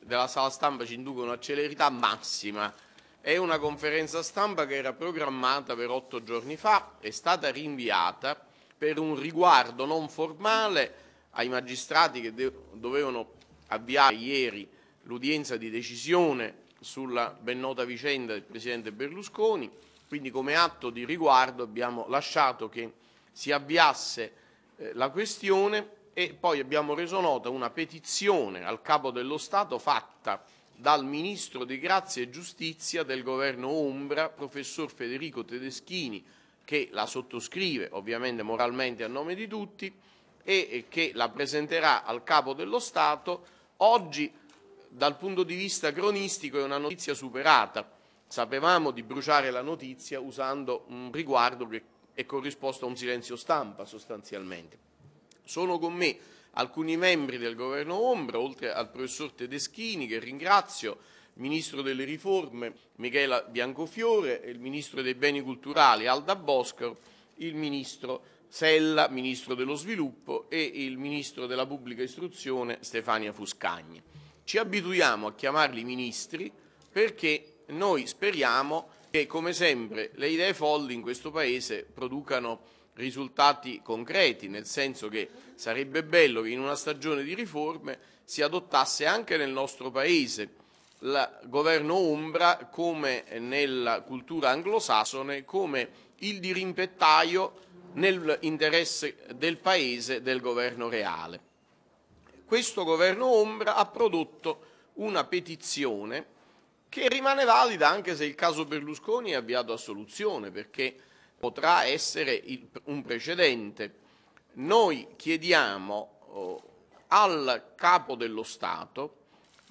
della sala stampa ci inducono a celerità massima. È una conferenza stampa che era programmata per otto giorni fa, è stata rinviata per un riguardo non formale ai magistrati che dovevano avviare ieri l'udienza di decisione sulla ben nota vicenda del Presidente Berlusconi, quindi come atto di riguardo abbiamo lasciato che si avviasse eh, la questione e poi abbiamo reso nota una petizione al Capo dello Stato fatta dal Ministro di Grazia e Giustizia del Governo Umbra, Professor Federico Tedeschini, che la sottoscrive ovviamente moralmente a nome di tutti e che la presenterà al Capo dello Stato. Oggi dal punto di vista cronistico è una notizia superata. Sapevamo di bruciare la notizia usando un riguardo che è corrisposto a un silenzio stampa sostanzialmente. Sono con me alcuni membri del governo Ombra, oltre al professor Tedeschini, che ringrazio, il ministro delle riforme Michela Biancofiore, il ministro dei beni culturali Alda Boscaro, il ministro Sella, ministro dello sviluppo, e il ministro della pubblica istruzione Stefania Fuscagni. Ci abituiamo a chiamarli ministri perché noi speriamo che, come sempre, le idee folli in questo Paese producano risultati concreti, nel senso che sarebbe bello che in una stagione di riforme si adottasse anche nel nostro Paese il governo Umbra come nella cultura anglosassone, come il dirimpettaio nell'interesse del Paese del governo reale. Questo governo Ombra ha prodotto una petizione che rimane valida anche se il caso Berlusconi è avviato a soluzione, perché potrà essere il, un precedente. Noi chiediamo oh, al capo dello Stato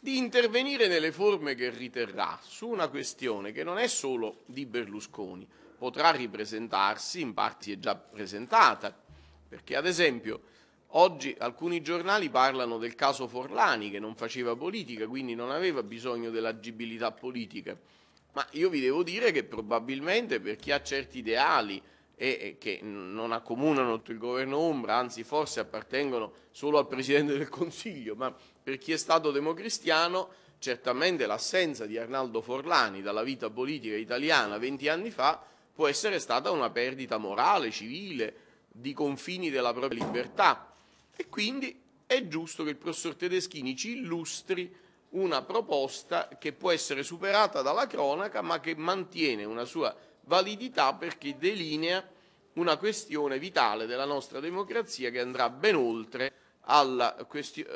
di intervenire nelle forme che riterrà su una questione che non è solo di Berlusconi, potrà ripresentarsi, in parti è già presentata, perché ad esempio oggi alcuni giornali parlano del caso Forlani che non faceva politica, quindi non aveva bisogno dell'agibilità politica. Ma io vi devo dire che probabilmente per chi ha certi ideali e che non accomunano tutto il governo Umbra, anzi forse appartengono solo al Presidente del Consiglio, ma per chi è stato democristiano certamente l'assenza di Arnaldo Forlani dalla vita politica italiana 20 anni fa può essere stata una perdita morale, civile, di confini della propria libertà e quindi è giusto che il professor Tedeschini ci illustri una proposta che può essere superata dalla cronaca ma che mantiene una sua validità perché delinea una questione vitale della nostra democrazia che andrà ben oltre alla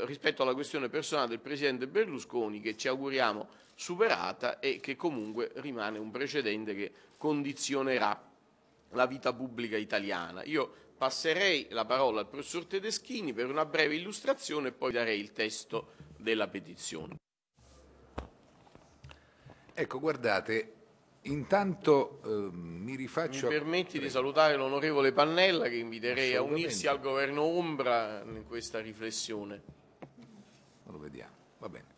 rispetto alla questione personale del Presidente Berlusconi che ci auguriamo superata e che comunque rimane un precedente che condizionerà la vita pubblica italiana. Io passerei la parola al professor Tedeschini per una breve illustrazione e poi darei il testo della petizione. Ecco, guardate, intanto eh, mi rifaccio... Mi permetti a... di salutare l'onorevole Pannella che inviterei a unirsi al governo Umbra in questa riflessione. Lo vediamo, va bene.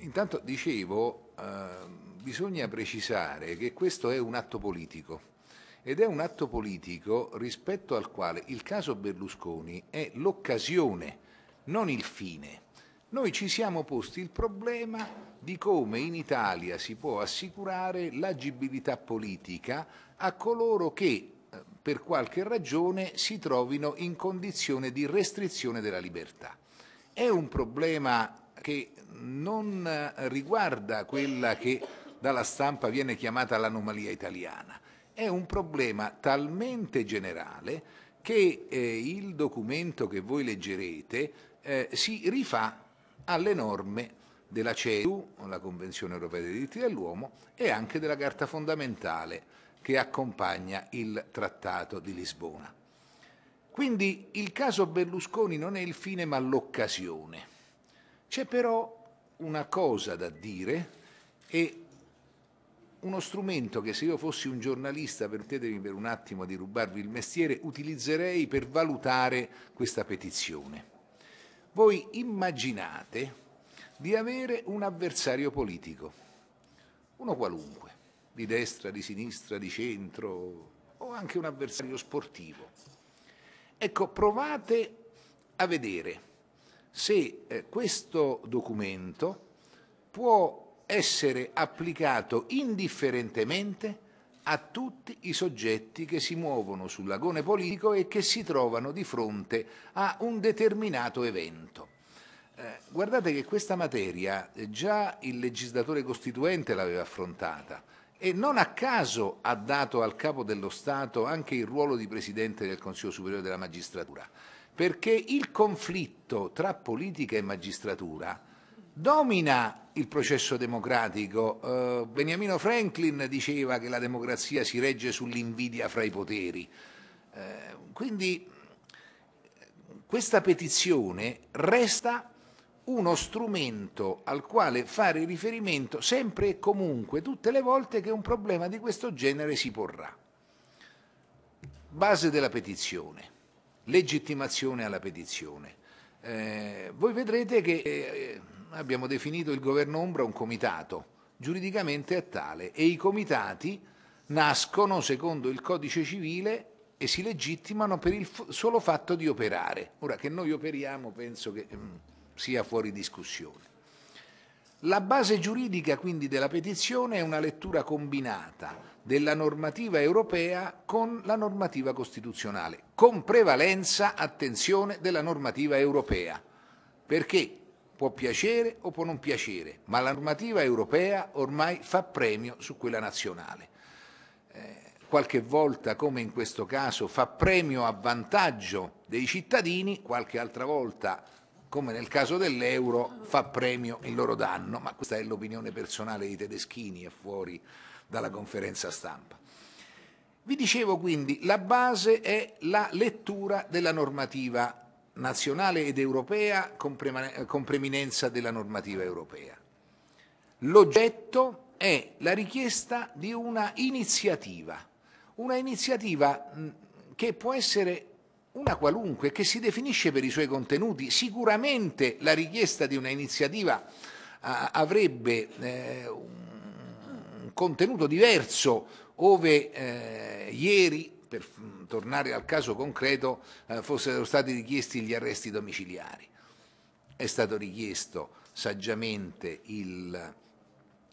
Intanto dicevo, eh, bisogna precisare che questo è un atto politico ed è un atto politico rispetto al quale il caso Berlusconi è l'occasione, non il fine. Noi ci siamo posti il problema di come in Italia si può assicurare l'agibilità politica a coloro che eh, per qualche ragione si trovino in condizione di restrizione della libertà. È un problema che non eh, riguarda quella che dalla stampa viene chiamata l'anomalia italiana, è un problema talmente generale che eh, il documento che voi leggerete eh, si rifà alle norme della CEU, la Convenzione Europea dei diritti dell'uomo, e anche della Carta fondamentale che accompagna il Trattato di Lisbona. Quindi il caso Berlusconi non è il fine ma l'occasione. C'è però una cosa da dire e uno strumento che se io fossi un giornalista, permettetemi per un attimo di rubarvi il mestiere, utilizzerei per valutare questa petizione. Voi immaginate di avere un avversario politico, uno qualunque, di destra, di sinistra, di centro, o anche un avversario sportivo. Ecco, provate a vedere se eh, questo documento può essere applicato indifferentemente a tutti i soggetti che si muovono sul lagone politico e che si trovano di fronte a un determinato evento. Eh, guardate che questa materia eh, già il legislatore costituente l'aveva affrontata e non a caso ha dato al capo dello Stato anche il ruolo di presidente del Consiglio Superiore della Magistratura, perché il conflitto tra politica e magistratura domina il processo democratico. Eh, Beniamino Franklin diceva che la democrazia si regge sull'invidia fra i poteri. Eh, quindi questa petizione resta uno strumento al quale fare riferimento sempre e comunque, tutte le volte che un problema di questo genere si porrà. Base della petizione, legittimazione alla petizione. Eh, voi vedrete che eh, abbiamo definito il governo Umbra un comitato, giuridicamente è tale e i comitati nascono secondo il codice civile e si legittimano per il solo fatto di operare. Ora che noi operiamo penso che mh, mm, sia fuori discussione. La base giuridica quindi della petizione è una lettura combinata della normativa europea con la normativa costituzionale, con prevalenza, attenzione, della normativa europea, perché Può piacere o può non piacere, ma la normativa europea ormai fa premio su quella nazionale. Eh, qualche volta, come in questo caso, fa premio a vantaggio dei cittadini, qualche altra volta, come nel caso dell'euro, fa premio in loro danno, ma questa è l'opinione personale di Tedeschini, e fuori dalla conferenza stampa. Vi dicevo quindi, la base è la lettura della normativa nazionale ed europea con, con preminenza della normativa europea. L'oggetto è la richiesta di una iniziativa, una iniziativa che può essere una qualunque, che si definisce per i suoi contenuti. Sicuramente la richiesta di una iniziativa ah, avrebbe eh, un contenuto diverso ove eh, ieri per mm, tornare al caso concreto, eh, fossero stati richiesti gli arresti domiciliari. È stato richiesto saggiamente il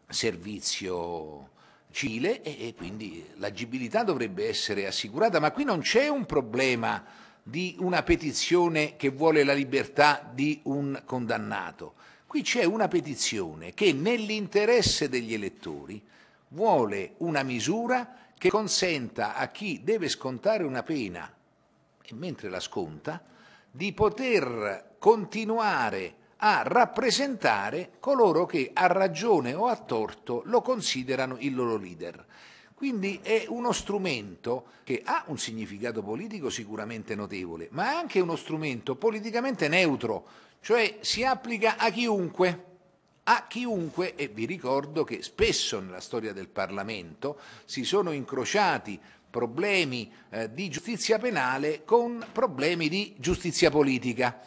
servizio civile e, e quindi l'agibilità dovrebbe essere assicurata, ma qui non c'è un problema di una petizione che vuole la libertà di un condannato. Qui c'è una petizione che nell'interesse degli elettori vuole una misura che consenta a chi deve scontare una pena e mentre la sconta di poter continuare a rappresentare coloro che a ragione o a torto lo considerano il loro leader. Quindi è uno strumento che ha un significato politico sicuramente notevole, ma è anche uno strumento politicamente neutro, cioè si applica a chiunque a chiunque, e vi ricordo che spesso nella storia del Parlamento si sono incrociati problemi eh, di giustizia penale con problemi di giustizia politica.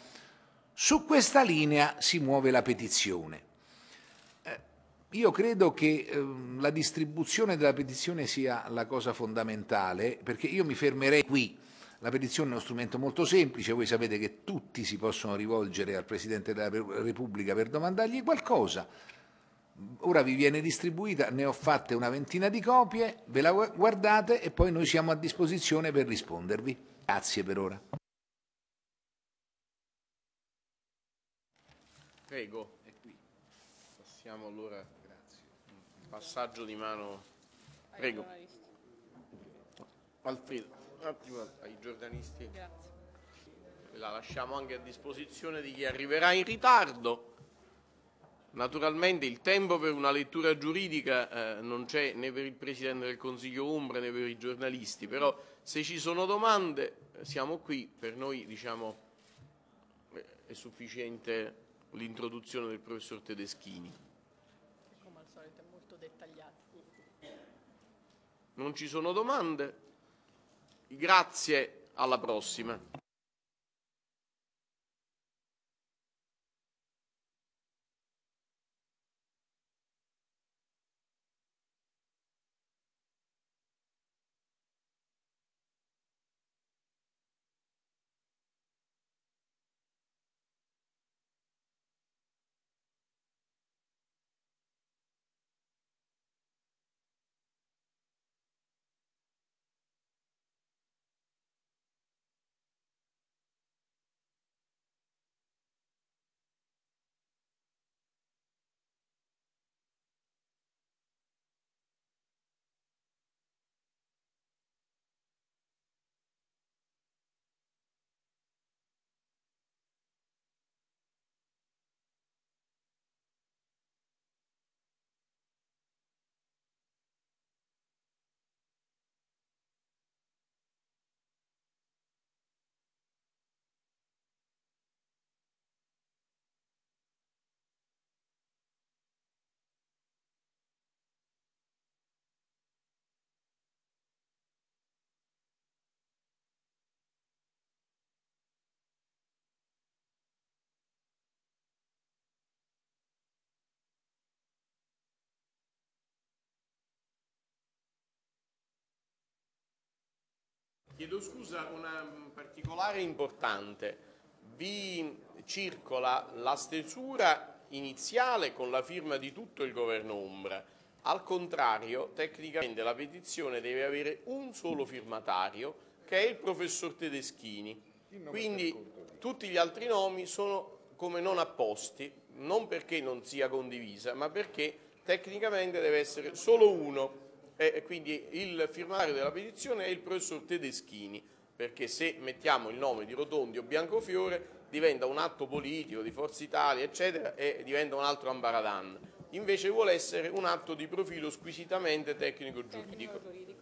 Su questa linea si muove la petizione. Eh, io credo che eh, la distribuzione della petizione sia la cosa fondamentale, perché io mi fermerei qui. La petizione è uno strumento molto semplice, voi sapete che tutti si possono rivolgere al Presidente della Repubblica per domandargli qualcosa. Ora vi viene distribuita, ne ho fatte una ventina di copie, ve la guardate e poi noi siamo a disposizione per rispondervi. Grazie per ora. Prego, è qui. Passiamo allora. Grazie. Passaggio di mano. Prego. Alfredo un attimo ai giornalisti. Grazie. La lasciamo anche a disposizione di chi arriverà in ritardo. Naturalmente il tempo per una lettura giuridica eh, non c'è né per il Presidente del Consiglio Umbra né per i giornalisti, però se ci sono domande siamo qui, per noi diciamo, eh, è sufficiente l'introduzione del professor Tedeschini. Come al solito è molto dettagliato. Non ci sono domande? Grazie, alla prossima. Chiedo scusa, una mm, particolare importante. Vi circola la stesura iniziale con la firma di tutto il governo Umbra. Al contrario, tecnicamente la petizione deve avere un solo firmatario, che è il professor Tedeschini. Quindi tutti gli altri nomi sono come non apposti, non perché non sia condivisa, ma perché tecnicamente deve essere solo uno e quindi il firmatario della petizione è il professor Tedeschini, perché se mettiamo il nome di Rotondi o Biancofiore diventa un atto politico di Forza Italia, eccetera, e diventa un altro ambaradan. Invece vuole essere un atto di profilo squisitamente tecnico-giuridico.